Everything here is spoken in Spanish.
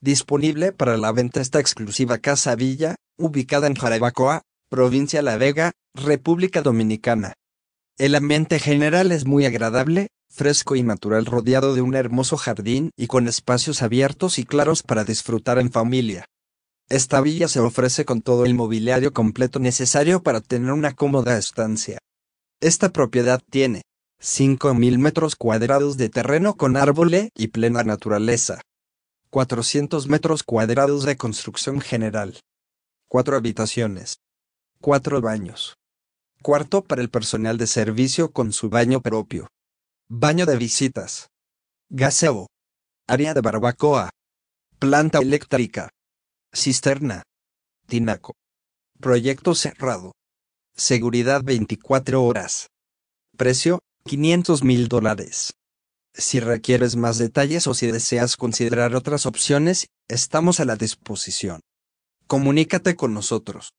Disponible para la venta esta exclusiva casa villa, ubicada en Jarabacoa, provincia La Vega, República Dominicana. El ambiente general es muy agradable, fresco y natural rodeado de un hermoso jardín y con espacios abiertos y claros para disfrutar en familia. Esta villa se ofrece con todo el mobiliario completo necesario para tener una cómoda estancia. Esta propiedad tiene 5.000 metros cuadrados de terreno con árboles y plena naturaleza. 400 metros cuadrados de construcción general. 4 habitaciones. 4 baños. Cuarto para el personal de servicio con su baño propio. Baño de visitas. Gaseo. Área de barbacoa. Planta eléctrica. Cisterna. Tinaco. Proyecto cerrado. Seguridad 24 horas. Precio, 500 mil dólares. Si requieres más detalles o si deseas considerar otras opciones, estamos a la disposición. Comunícate con nosotros.